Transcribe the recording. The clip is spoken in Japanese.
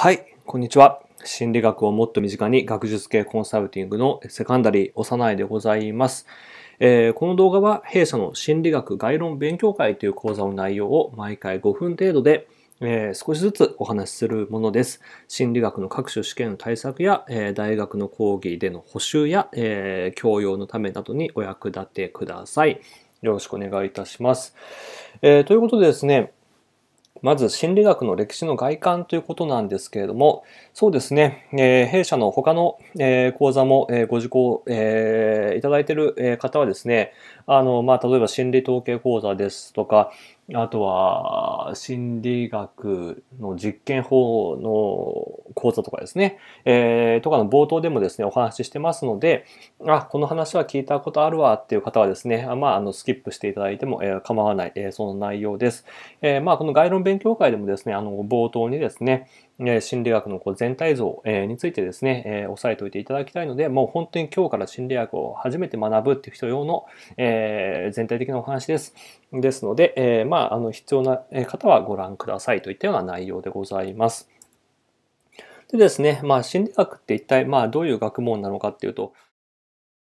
はい、こんにちは。心理学をもっと身近に学術系コンサルティングのセカンダリー、幼いでございます。えー、この動画は弊社の心理学概論勉強会という講座の内容を毎回5分程度で、えー、少しずつお話しするものです。心理学の各種試験の対策や、えー、大学の講義での補修や、え教養のためなどにお役立てください。よろしくお願いいたします。えということでですね、まず心理学の歴史の外観ということなんですけれども、そうですね、えー、弊社の他の、えー、講座も、えー、ご受講、えー、いただいている方はですね、あの、まあ、例えば心理統計講座ですとか、あとは心理学の実験法の講座とかですね、えー、とかの冒頭でもですね、お話ししてますので、あ、この話は聞いたことあるわっていう方はですね、あまあ、あの、スキップしていただいても、えー、構わない、えー、その内容です。えー、まあ、この概論勉強会でもですね、あの、冒頭にですね、心理学のこう全体像についてですね、え押さえておいていただきたいので、もう本当に今日から心理学を初めて学ぶっていう人用の、え全体的なお話です。ですので、えまあ、あの、必要な方はご覧くださいといったような内容でございます。でですね、まあ、心理学って一体、まあ、どういう学問なのかっていうと、